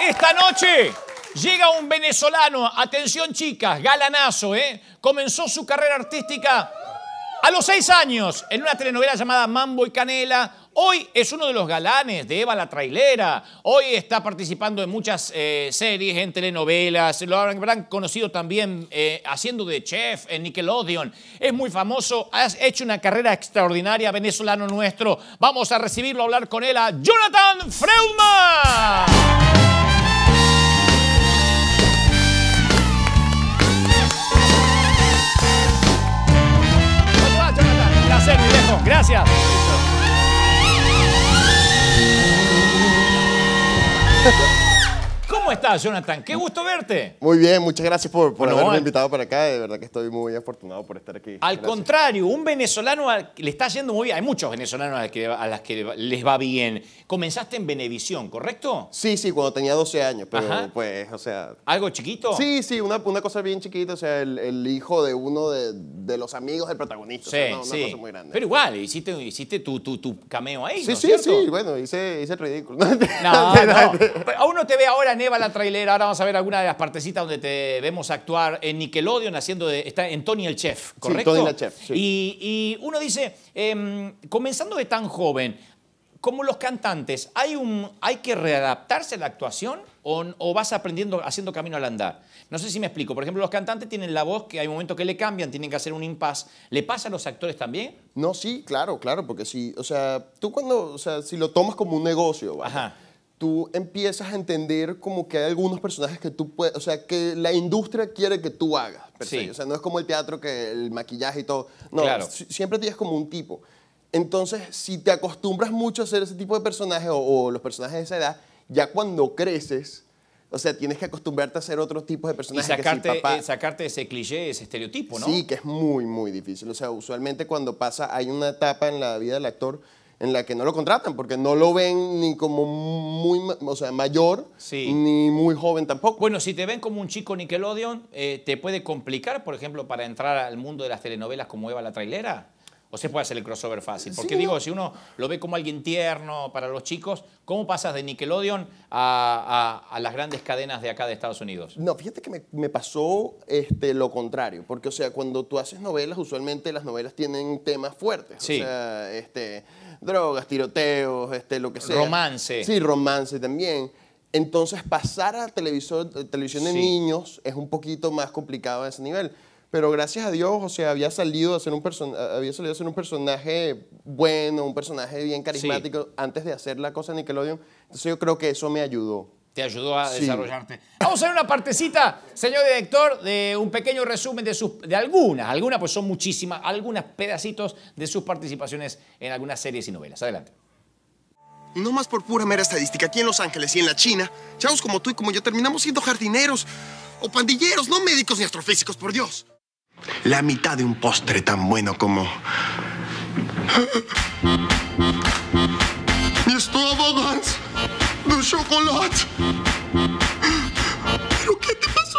Esta noche llega un venezolano, atención chicas, galanazo, ¿eh? Comenzó su carrera artística a los seis años en una telenovela llamada Mambo y Canela. Hoy es uno de los galanes de Eva la Trailera. Hoy está participando en muchas eh, series, en telenovelas. Lo habrán conocido también eh, haciendo de chef en Nickelodeon. Es muy famoso. Ha hecho una carrera extraordinaria, venezolano nuestro. Vamos a recibirlo, a hablar con él a Jonathan Freudman. Gracias. ¿Cómo estás, Jonathan? Qué gusto verte. Muy bien, muchas gracias por, haberme invitado para acá. De verdad que estoy muy afortunado por estar aquí. Al contrario, un venezolano le está yendo muy bien. Hay muchos venezolanos a, que, las que les va bien. Comenzaste en Venevisión, ¿correcto? Sí, sí, cuando tenía 12 años, pero pues, o sea... ¿Algo chiquito? Sí, sí, una, una cosa bien chiquita. O sea, el, hijo de uno de, los amigos del protagonista. sí. Una cosa muy grande. Pero igual, hiciste, hiciste tu, cameo ahí, Sí, ¿no sí, cierto? sí. Bueno, hice, el ridículo. No, no, Aún no te ve ahora, Neva la trailera. Ahora vamos a ver alguna de las partecitas donde te vemos actuar en Nickelodeon, haciendo de, está en Tony el Chef, ¿correcto? Sí, Tony el Chef, y, uno dice, em, comenzando de tan joven, como los cantantes, ¿hay, un, ¿hay que readaptarse a la actuación o, vas aprendiendo, haciendo camino al andar? No sé si me explico. Por ejemplo, los cantantes tienen la voz que hay momentos que le cambian, tienen que hacer un impas ¿Le pasa a los actores también? No, sí, claro, claro, porque si, o sea, tú cuando, o sea, si lo tomas como un negocio, Ajá tú empiezas a entender como que hay algunos personajes que tú puedes, o sea, que la industria quiere que tú hagas. Sí. O sea, no es como el teatro, que el maquillaje y todo. No, claro. siempre tienes como un tipo. Entonces, si te acostumbras mucho a ser ese tipo de personajes o, los personajes de esa edad, ya cuando creces, o sea, tienes que acostumbrarte a ser otros tipos de personajes. Y sacarte, eh, sacarte ese cliché, ese estereotipo, ¿no? Sí, que es muy, muy difícil. O sea, usualmente cuando pasa, hay una etapa en la vida del actor en la que no lo contratan porque no lo ven ni como muy, mayor ni muy joven tampoco. Bueno, si te ven como un chico Nickelodeon, eh, ¿te puede complicar, por ejemplo, para entrar al mundo de las telenovelas como Eva la Trailera? ¿O sea, puede ser el crossover fácil? Porque digo, si uno lo ve como alguien tierno para los chicos, ¿cómo pasas de Nickelodeon a, las grandes cadenas de acá de Estados Unidos? No, fíjate que me, pasó este, lo contrario. Porque, o sea, cuando tú haces novelas, usualmente las novelas tienen temas fuertes. O sea, este, drogas, tiroteos, este, lo que sea. Romance. Sí, romance también. Entonces, pasar a eh, televisión de niños es un poquito más complicado a ese nivel pero gracias a Dios, o sea, había salido a ser un, había un personaje bueno, un personaje bien carismático antes de hacer la cosa en Nickelodeon. Entonces yo creo que eso me ayudó. Te ayudó a desarrollarte. Vamos a ver una partecita, señor director, de un pequeño resumen de, de algunas, algunas pues son muchísimas, algunas pedacitos de sus participaciones en algunas series y novelas. Adelante. no más por pura mera estadística, aquí en Los Ángeles y en la China, chavos como tú y como yo terminamos siendo jardineros o pandilleros, no médicos ni astrofísicos, por Dios. La mitad de un postre tan bueno como... Mi de chocolate. ¿Pero qué te pasó?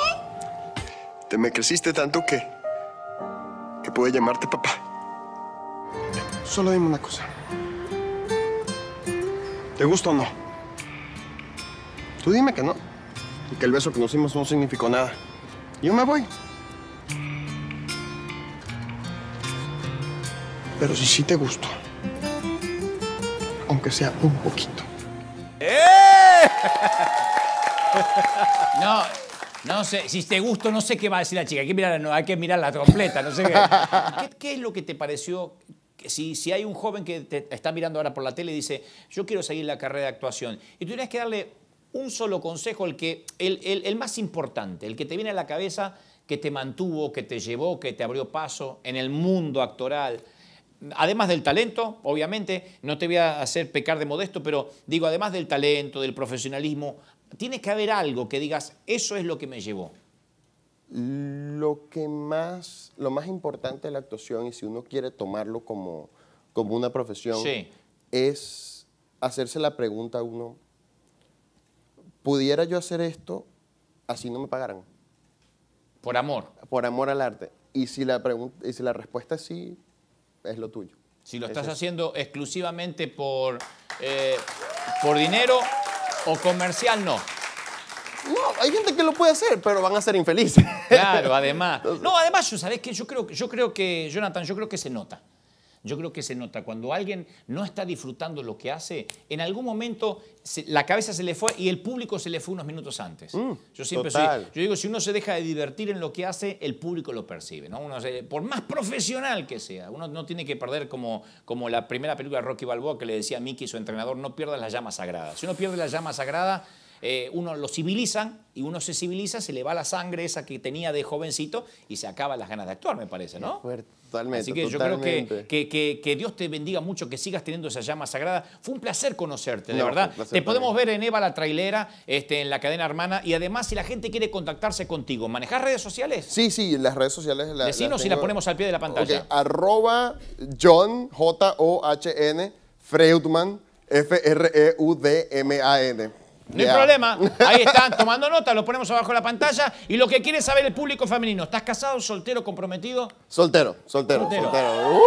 Te me creciste tanto que... que pude llamarte papá. Solo dime una cosa. ¿Te gusta o no? Tú dime que no. Y que el beso que nos dimos no significó nada. Yo me voy. Pero si sí te gustó, aunque sea un poquito. ¡Eh! No, no sé, si te gustó, no sé qué va a decir la chica. Hay que mirar, no, hay que mirarla la completa, no sé qué. qué. es lo que te pareció? Si, hay un joven que te está mirando ahora por la tele y dice, yo quiero seguir la carrera de actuación, y tú tienes que darle un solo consejo, el, que, el, más importante, el que te viene a la cabeza, que te mantuvo, que te llevó, que te abrió paso en el mundo actoral, además del talento, obviamente, no te voy a hacer pecar de modesto, pero digo, además del talento, del profesionalismo, tiene que haber algo que digas, eso es lo que me llevó. Lo que más, lo más importante de la actuación, y si uno quiere tomarlo como, como una profesión, es hacerse la pregunta a uno, ¿pudiera yo hacer esto así no me pagaran? Por amor. Por amor al arte. Y si la, pregunta, y si la respuesta es sí, es lo tuyo. Si lo estás haciendo exclusivamente por, eh, por dinero o comercial, no. No, hay gente que lo puede hacer, pero van a ser infelices. Claro, además. No, además, yo, ¿sabes qué? Yo creo, yo creo que, Jonathan, yo creo que se nota yo creo que se nota. Cuando alguien no está disfrutando lo que hace, en algún momento la cabeza se le fue y el público se le fue unos minutos antes. Mm, yo siempre yo digo, si uno se deja de divertir en lo que hace, el público lo percibe. ¿no? Uno por más profesional que sea, uno no tiene que perder como, como la primera película de Rocky Balboa que le decía a Mickey, su entrenador, no pierdas la llama sagrada. Si uno pierde la llama sagrada, eh, uno lo civilizan y uno se civiliza, se le va la sangre esa que tenía de jovencito y se acaban las ganas de actuar, me parece, ¿no? Totalmente. Así que yo creo que, que, Dios te bendiga mucho, que sigas teniendo esa llama sagrada. Fue un placer conocerte, de verdad. Te podemos ver en Eva la Trailera, este, en la cadena hermana. Y además, si la gente quiere contactarse contigo, ¿manejas redes sociales? Sí, sí, las redes sociales. La, Decinos si la ponemos al pie de la pantalla. ok Arroba John, J-O-H-N, Freudman, F-R-E-U-D-M-A-N. No hay problema. Ahí están tomando nota, lo ponemos abajo de la pantalla. Y lo que quiere saber el público femenino, ¿estás casado, soltero, comprometido? Soltero, soltero, soltero.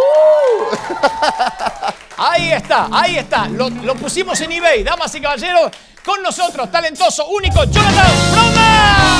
Ahí uh. está, ahí está. Lo, pusimos en eBay, damas y caballeros. Con nosotros, talentoso, único, Jonathan Broma.